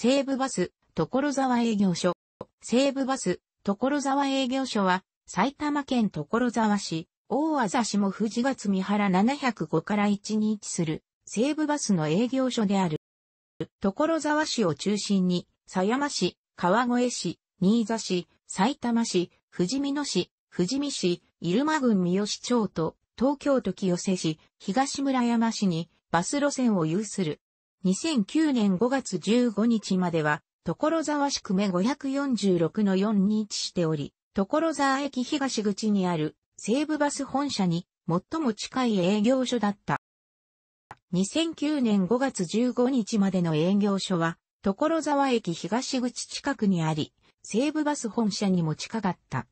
西武バス、所沢営業所。西武バス、所沢営業所は、埼玉県所沢市、大和市も富士がみ。原705から1に位置する、西武バスの営業所である。所沢市を中心に、狭山市、川越市、新座市、埼玉市、富士見野市、富士見市、入間郡三好町と、東京都清瀬市、東村山市に、バス路線を有する2009年5月15日までは、所沢宿久546の4に位置しており、所沢駅東口にある西武バス本社に最も近い営業所だった。2009年5月15日までの営業所は、所沢駅東口近くにあり、西武バス本社にも近かった。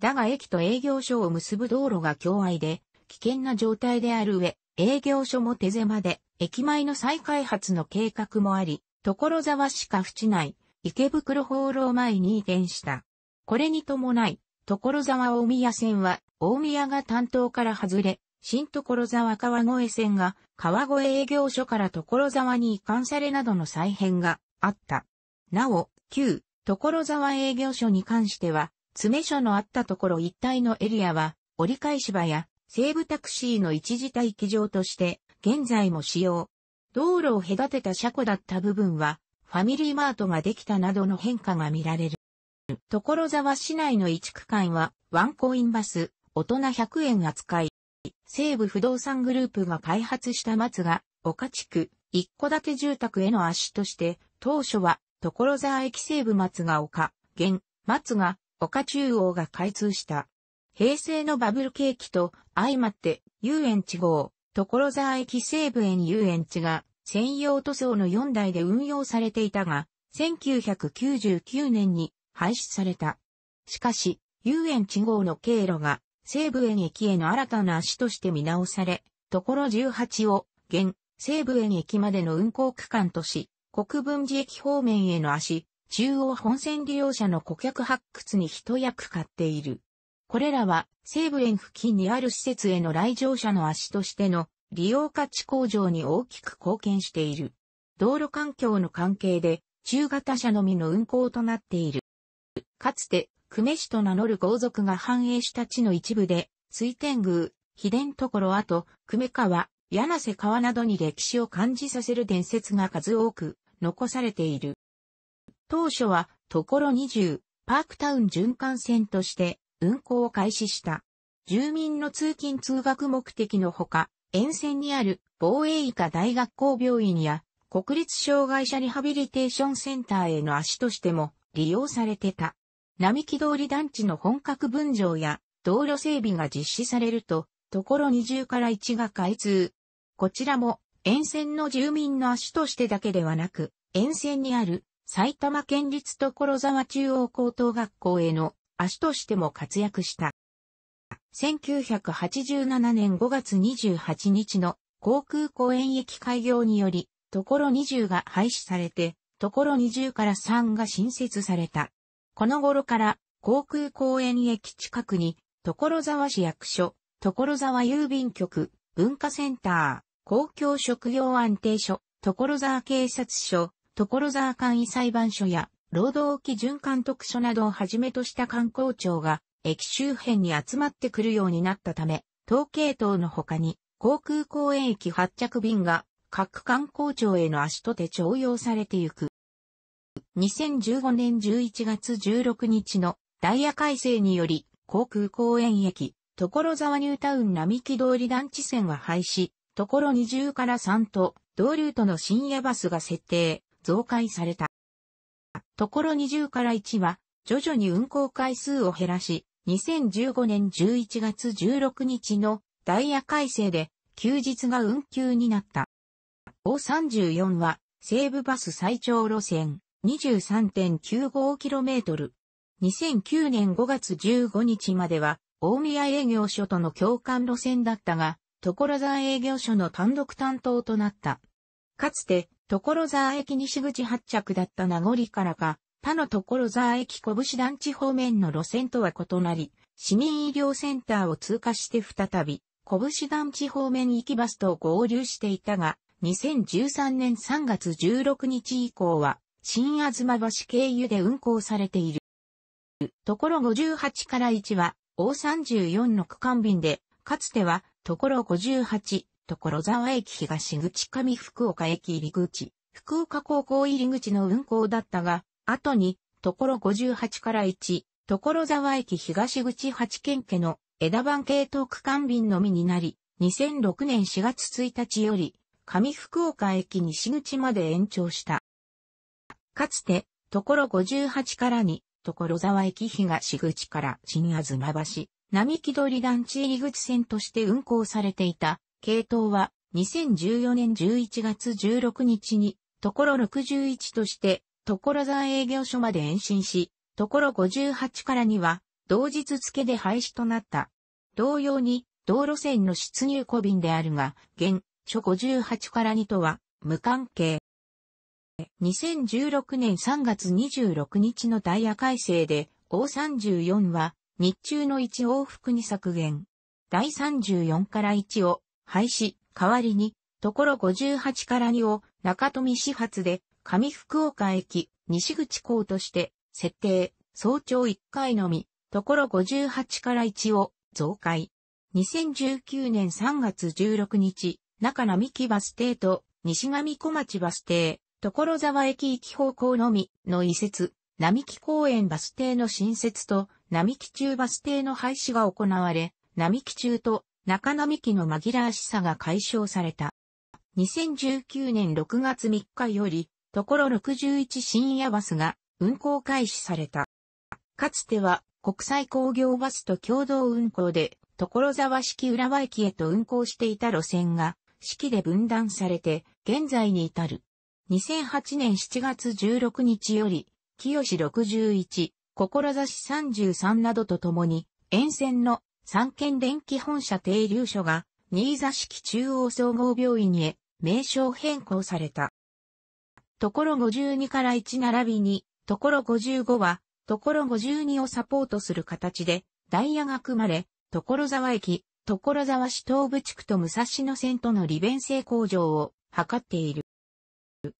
だが駅と営業所を結ぶ道路が狭界で、危険な状態である上、営業所も手狭で、駅前の再開発の計画もあり、所沢市下淵内、池袋放浪前に移転した。これに伴い、所沢大宮線は、大宮が担当から外れ、新所沢川越線が川越営業所から所沢に移管されなどの再編があった。なお、旧所沢営業所に関しては、詰め所のあったところ一帯のエリアは折り返し場や西部タクシーの一時待機場として、現在も使用。道路を隔てた車庫だった部分は、ファミリーマートができたなどの変化が見られる。所沢市内の1区間は、ワンコインバス、大人100円扱い。西武不動産グループが開発した松が、岡地区、一戸建て住宅への足として、当初は、所沢駅西部松が丘、現、松が丘中央が開通した。平成のバブル景気と相まって遊園地号、所沢駅西部園遊園地が専用塗装の4台で運用されていたが、1999年に廃止された。しかし、遊園地号の経路が西部園駅への新たな足として見直され、所18を現西部園駅までの運行区間とし、国分寺駅方面への足、中央本線利用者の顧客発掘に一役買っている。これらは西武園付近にある施設への来場者の足としての利用価値向上に大きく貢献している。道路環境の関係で中型車のみの運行となっている。かつて、久米市と名乗る豪族が繁栄した地の一部で、水天宮、秘伝所跡、久米川、柳瀬川などに歴史を感じさせる伝説が数多く残されている。当初は、所20、パークタウン循環線として、運行を開始した。住民の通勤通学目的のほか、沿線にある防衛医科大学校病院や国立障害者リハビリテーションセンターへの足としても利用されてた。並木通り団地の本格分譲や道路整備が実施されると、ところ20から1が開通。こちらも沿線の住民の足としてだけではなく、沿線にある埼玉県立所沢中央高等学校への足としても活躍した。1987年5月28日の航空公園駅開業により、ところ20が廃止されて、ところ20から3が新設された。この頃から航空公園駅近くに、所沢市役所、所沢郵便局、文化センター、公共職業安定所、所沢警察署、所沢簡易裁判所や労働基準監督署などをはじめとした観光庁が駅周辺に集まってくるようになったため、統計等の他に航空公園駅発着便が各観光庁への足とて徴用されてゆく。2015年11月16日のダイヤ改正により航空公園駅、所沢ニュータウン並木通り団地線は廃止、所20から3と同ルートの深夜バスが設定、増改された。ところ20から1は、徐々に運行回数を減らし、2015年11月16日のダイヤ改正で休日が運休になった。O34 は西武バス最長路線 23.95km。2009年5月15日までは大宮営業所との共感路線だったが、所沢営業所の単独担当となった。かつて所沢駅西口発着だった名残からか、他の所沢駅拳団地方面の路線とは異なり、市民医療センターを通過して再び、拳団地方面行きバスと合流していたが、2013年3月16日以降は、新ま橋経由で運行されている。ところ58から1は、O34 の区間便で、かつては、ところ58、所沢駅東口上福岡駅入口、福岡高校入口の運行だったが、後に、所58から1、所沢駅東口8県家の枝番系統区間便のみになり、2006年4月1日より、上福岡駅西口まで延長した。かつて、所58から2、所沢駅東口から新東橋、並木通り団地入り口線として運行されていた、系統は2014年11月16日に、ところ61として、所座営業所まで延伸し、ところ58からには、同日付で廃止となった。同様に、道路線の出入小便であるが、現、所58から2とは、無関係。2016年3月26日のダイヤ改正で、O34 は、日中の1往復に削減。第34から1を、廃止、代わりに、ところ58から2を中富始発で上福岡駅西口港として設定、早朝1回のみ、ところ58から1を増改。2019年3月16日、中並木バス停と西上小町バス停、所沢駅行き方向のみの移設、並木公園バス停の新設と並木中バス停の廃止が行われ、並木中と中野美紀の紛らわしさが解消された。2019年6月3日より、ところ61深夜バスが運行開始された。かつては国際工業バスと共同運行で、所沢式浦和駅へと運行していた路線が、式で分断されて、現在に至る。2008年7月16日より、清61、志33などとともに、沿線の三県連気本社停留所が、新座式中央総合病院へ、名称変更された。ところ52から1並びに、ところ55は、ところ52をサポートする形で、ダイヤが組まれ、所沢駅、所沢市東部地区と武蔵野線との利便性向上を図っている。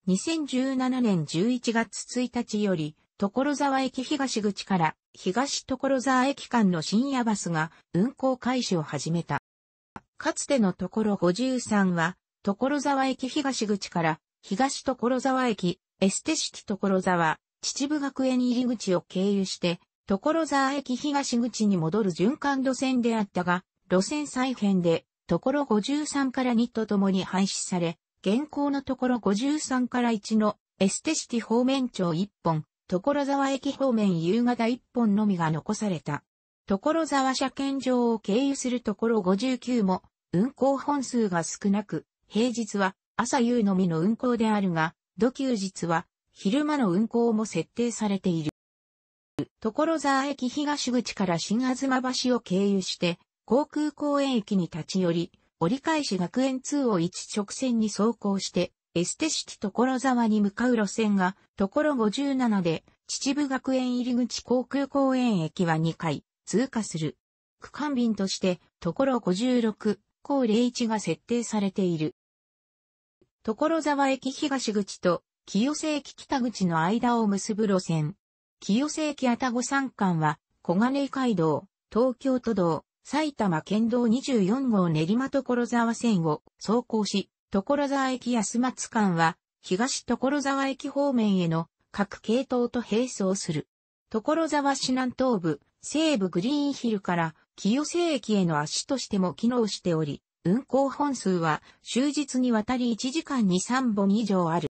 2017年11月1日より、所沢駅東口から東所沢駅間の深夜バスが運行開始を始めた。かつてのところ53は、所沢駅東口から東所沢駅、エステシティ所沢、秩父学園入り口を経由して、所沢駅東口に戻る循環路線であったが、路線再編で、ところ53から2とともに廃止され、現行のところ53から1のエステシティ方面町1本、所沢駅方面夕方1本のみが残された。所沢車検場を経由するところ59も、運行本数が少なく、平日は朝夕のみの運行であるが、土休日は昼間の運行も設定されている。所沢駅東口から新東橋を経由して、航空公園駅に立ち寄り、折り返し学園2を一直線に走行して、エステ式所沢に向かう路線が、所ころ57で、秩父学園入口航空公園駅は2回通過する。区間便として、ところ56、項01が設定されている。所沢駅東口と清瀬駅北口の間を結ぶ路線。清瀬駅あたご山間は、小金井街道、東京都道、埼玉県道24号練馬所沢線を走行し、所沢駅安松間は、東所沢駅方面への各系統と並走する。所沢市南東部、西部グリーンヒルから清瀬駅への足としても機能しており、運行本数は終日にわたり1時間に3本以上ある。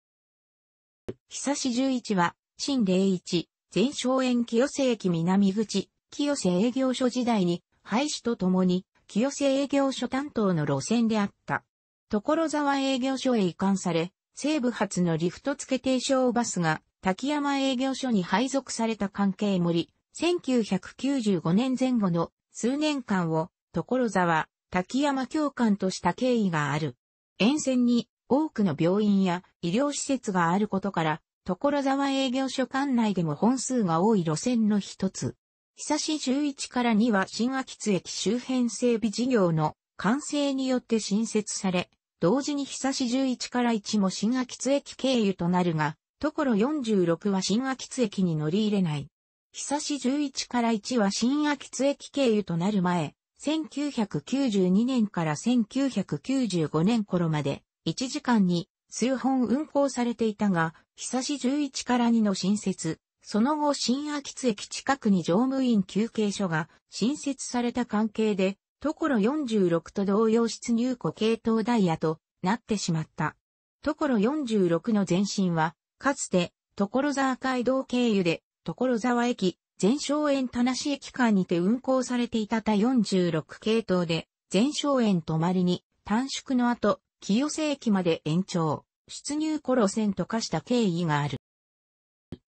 久し11は、新01、全省園清瀬駅南口、清瀬営業所時代に、廃止とともに、清瀬営業所担当の路線であった。所沢営業所へ移管され、西部発のリフト付け停車バスが滝山営業所に配属された関係森、1995年前後の数年間を、所沢、滝山教官とした経緯がある。沿線に多くの病院や医療施設があることから、所沢営業所管内でも本数が多い路線の一つ。久し11から2は新秋津駅周辺整備事業の完成によって新設され、同時に久し11から1も新秋津駅経由となるが、ところ46は新秋津駅に乗り入れない。久し11から1は新秋津駅経由となる前、1992年から1995年頃まで、1時間に数本運行されていたが、久し11から2の新設、その後新秋津駅近くに乗務員休憩所が新設された関係で、ところ46と同様出入庫系統ダイヤとなってしまった。ところ46の前身はかつて、所沢街道経由で、所沢駅、全商園田無駅間にて運行されていた他46系統で、全商園泊まりに、短縮の後、清瀬駅まで延長、出入コロ線と化した経緯がある。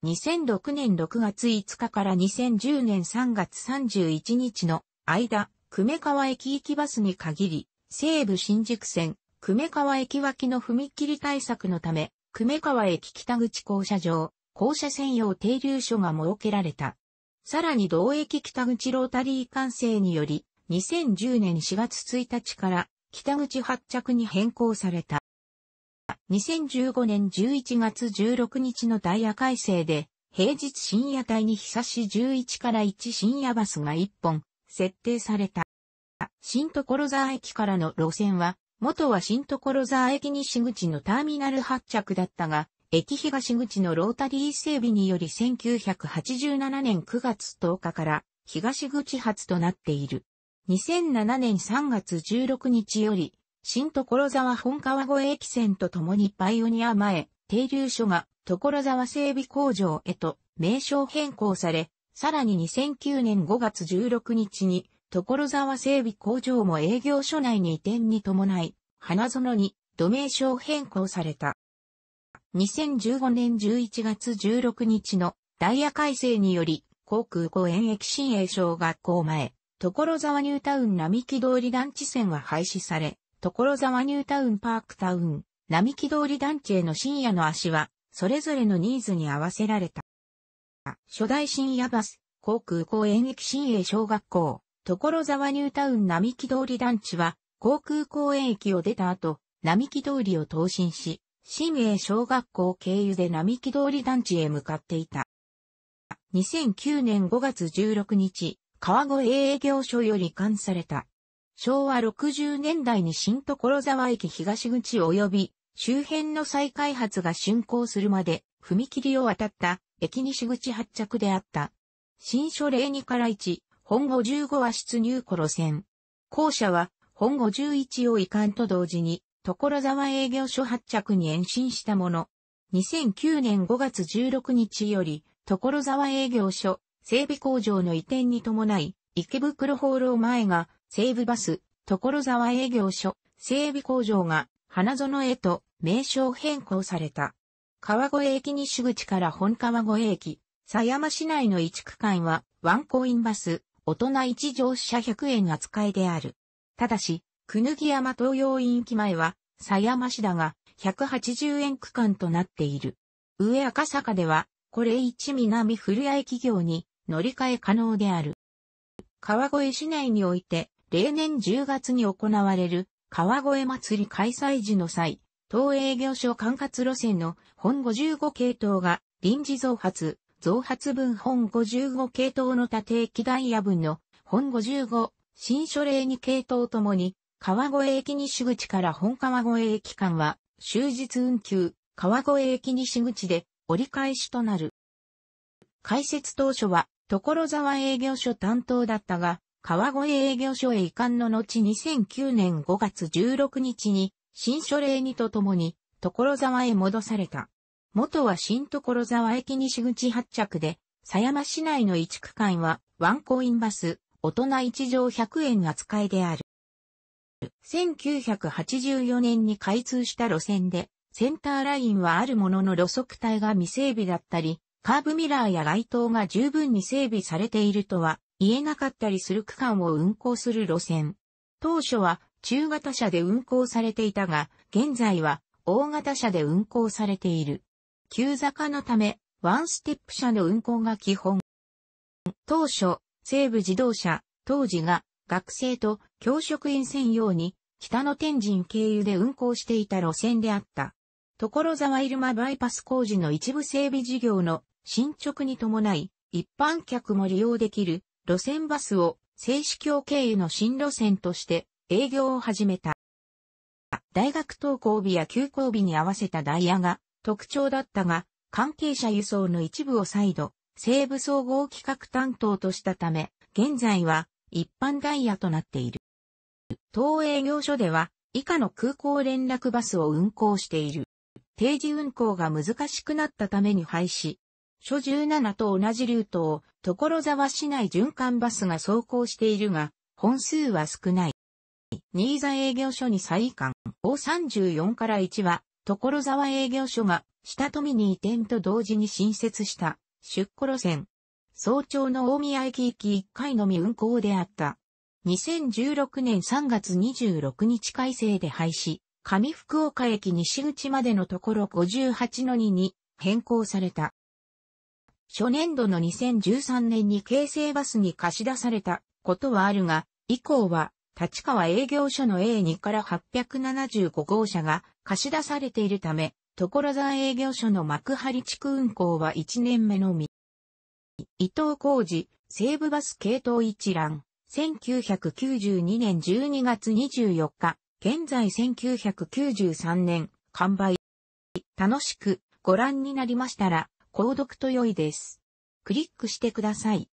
2006年6月5日から2010年3月31日の間、久米川駅行きバスに限り、西武新宿線、久米川駅脇の踏切対策のため、久米川駅北口降車場、降車専用停留所が設けられた。さらに同駅北口ロータリー完成により、2010年4月1日から北口発着に変更された。2015年11月16日のダイヤ改正で、平日深夜帯に日差し11から1深夜バスが1本設定された。新所沢駅からの路線は元は新所沢駅西口のターミナル発着だったが、駅東口のロータリー整備により1987年9月10日から東口発となっている。2007年3月16日より、新所沢本川越駅線とともにパイオニア前、停留所が所沢整備工場へと名称変更され、さらに2009年5月16日に所沢整備工場も営業所内に移転に伴い、花園に土名称変更された。2015年11月16日のダイヤ改正により、航空公園駅新栄小学校前、所沢ニュータウン並木通り団地線は廃止され、所沢ニュータウンパークタウン、並木通り団地への深夜の足は、それぞれのニーズに合わせられた。初代深夜バス、航空公園駅新栄小学校、所沢ニュータウン並木通り団地は、航空公園駅を出た後、並木通りを通信し、新栄小学校経由で並木通り団地へ向かっていた。2009年5月16日、川越営業所より移管された。昭和60年代に新所沢駅東口及び周辺の再開発が竣工するまで踏切を渡った駅西口発着であった。新書令2から1、本55は出入庫路線。校舎は本51を移管と同時に、所沢営業所発着に延伸したもの。2009年5月16日より、所沢営業所、整備工場の移転に伴い、池袋放浪前が、西武バス、所沢営業所、整備工場が、花園へと名称変更された。川越駅西口から本川越駅、狭山市内の一区間は、ワンコインバス、大人一乗車100円扱いである。ただし、くぬぎ山東洋院駅前は、狭山市だが、180円区間となっている。上赤坂では、これ一南古谷駅業に乗り換え可能である。川越市内において、例年10月に行われる川越祭り開催時の際、東営業所管轄路線の本55系統が臨時増発、増発分本55系統の多定期ダイヤ分の本55、新書例2系統ともに、川越駅西口から本川越駅間は、終日運休、川越駅西口で折り返しとなる。開設当初は、所沢営業所担当だったが、川越営業所へ移管の後2009年5月16日に、新書令にとともに、所沢へ戻された。元は新所沢駅西口発着で、狭山市内の一区間はワンコインバス、大人一乗100円扱いである。1984年に開通した路線で、センターラインはあるものの路側帯が未整備だったり、カーブミラーや街灯が十分に整備されているとは言えなかったりする区間を運行する路線。当初は中型車で運行されていたが、現在は大型車で運行されている。急坂のため、ワンステップ車の運行が基本。当初、西部自動車、当時が学生と教職員専用に北の天神経由で運行していた路線であった。所沢入間バイパス工事の一部整備事業の進捗に伴い、一般客も利用できる路線バスを静止橋経由の新路線として営業を始めた。大学登校日や休校日に合わせたダイヤが特徴だったが、関係者輸送の一部を再度、西部総合企画担当としたため、現在は一般ダイヤとなっている。当営業所では、以下の空港連絡バスを運行している。定時運行が難しくなったために廃止。所17と同じルートを所沢市内循環バスが走行しているが、本数は少ない。新座営業所に再移管 O34 から1は所沢営業所が下富に移転と同時に新設した出庫路線。早朝の大宮駅行き1回のみ運行であった。2016年3月26日改正で廃止、上福岡駅西口までのところ58の2に変更された。初年度の2013年に京成バスに貸し出されたことはあるが、以降は立川営業所の A2 から875号車が貸し出されているため、所沢営業所の幕張地区運行は1年目のみ。伊藤浩二、西武バス系統一覧、1992年12月24日、現在1993年、完売。楽しくご覧になりましたら、購読と良いです。クリックしてください。